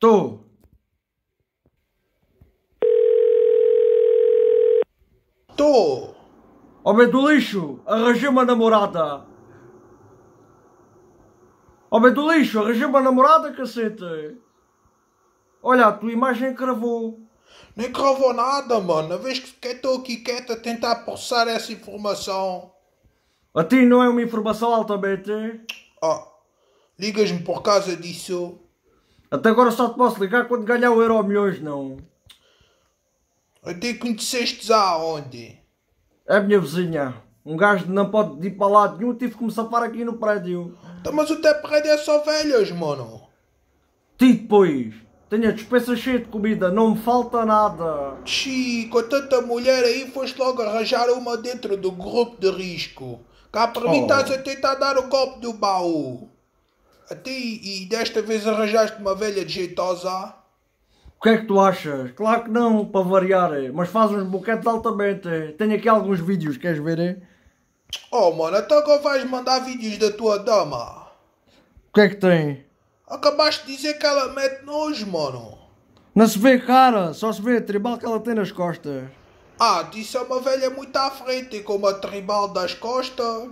Tô. Tô. Homem do lixo, arranjei uma namorada. Homem do lixo, arranjei uma namorada, cacete. Olha, a tua imagem cravou. Nem cravou nada, mano. A vez que estou aqui quieto a tentar processar essa informação. A ti não é uma informação altamente? Ah, ligas-me por causa disso. Até agora só te posso ligar quando ganhar o euro milhões, não. Até conheceste aonde? É a minha vizinha. Um gajo não pode ir para lá nenhum, tive que me safar aqui no prédio. Então, mas o teu prédio é só velhas, mano. Ti depois. Tenho a despensa cheia de comida, não me falta nada. com tanta mulher aí foste logo arranjar uma dentro do grupo de risco. Cá para oh. mim estás a tentar dar o golpe do baú. Até e, e desta vez arranjaste uma velha de jeitosa? O que é que tu achas? Claro que não, para variar, eh, mas faz uns boquetes altamente. Eh. Tenho aqui alguns vídeos, queres ver? Hein? Eh? Oh, mano, até então agora vais mandar vídeos da tua dama. O que é que tem? Acabaste de dizer que ela mete nojo, mano. Não se vê cara, só se vê a tribal que ela tem nas costas. Ah, disse é uma velha muito à frente, como a tribal das costas.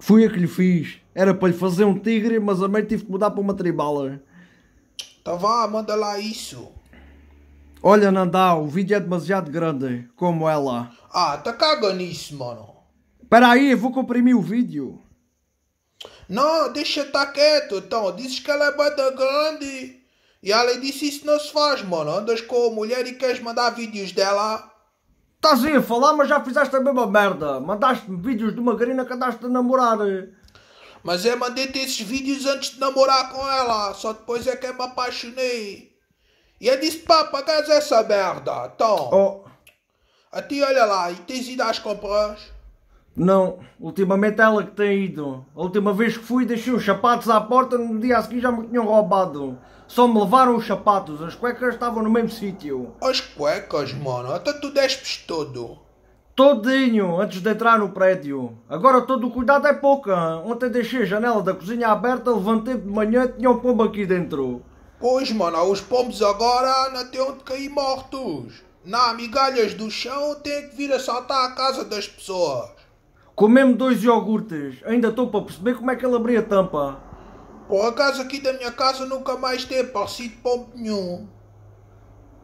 Fui a que lhe fiz. Era para lhe fazer um tigre, mas a mãe tive que mudar para uma tribala. Tá vá, manda lá isso. Olha, Nandão, o vídeo é demasiado grande, como ela. Ah, tá caga nisso, mano. Espera aí, eu vou comprimir o vídeo. Não, deixa estar tá quieto, então. Dizes que ela é banda grande. E além disso, isso não se faz, mano. Andas com a mulher e queres mandar vídeos dela. Estás aí a falar, mas já fizeste a mesma merda. Mandaste-me vídeos de uma garina que andaste a namorar. Mas é mandei desses vídeos antes de namorar com ela, só depois é que eu me apaixonei. E eu disse, que pagas essa merda, então. Oh. A ti, olha lá, e tens ido às compras? Não, ultimamente é ela que tem ido. A última vez que fui deixei os sapatos à porta, no dia a seguir já me tinham roubado. Só me levaram os sapatos, as cuecas estavam no mesmo sítio. As cuecas, mano, até tu despes todo todinho antes de entrar no prédio. Agora todo o cuidado é pouca. Ontem deixei a janela da cozinha aberta, levantei de manhã e tinha um pombo aqui dentro. Pois, mano, os pombos agora não têm onde cair mortos. Na migalhas do chão tem que vir assaltar a casa das pessoas. Comemos dois iogurtes. Ainda estou para perceber como é que ele abria a tampa. A casa aqui da minha casa nunca mais tem aparecido pombo nenhum.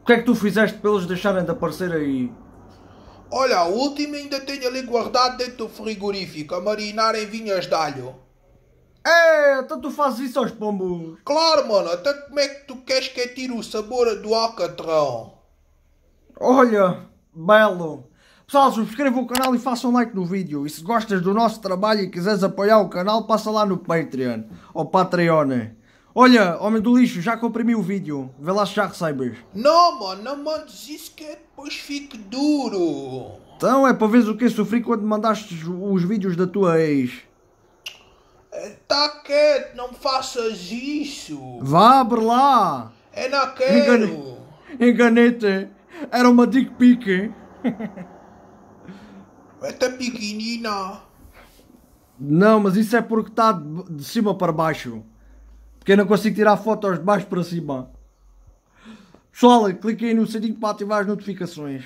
O que é que tu fizeste para eles deixarem de aparecer aí? Olha, a última ainda tenho ali guardado dentro do frigorífico, a marinar em vinhas de alho. É, então tu fazes isso aos pombos. Claro, mano, até como é que tu queres que tire o sabor do alcatrão? Olha, belo. Pessoal, subscrevam o canal e façam um like no vídeo. E se gostas do nosso trabalho e quiseres apoiar o canal, passa lá no Patreon ou Patreon. Olha, homem do lixo, já comprimi o vídeo. Vê lá se já recebes. Não, mano, não mandes isso que é depois fique duro. Então é para ver o que sofri quando mandaste os vídeos da tua ex. Eh, tá quieto, não faças isso. Vá, abre lá. É não quero. enganei Era uma dick pic. Até pequenina. Não, mas isso é porque está de cima para baixo. Porque eu não consigo tirar fotos de baixo para cima. Pessoal, cliquem no sininho para ativar as notificações.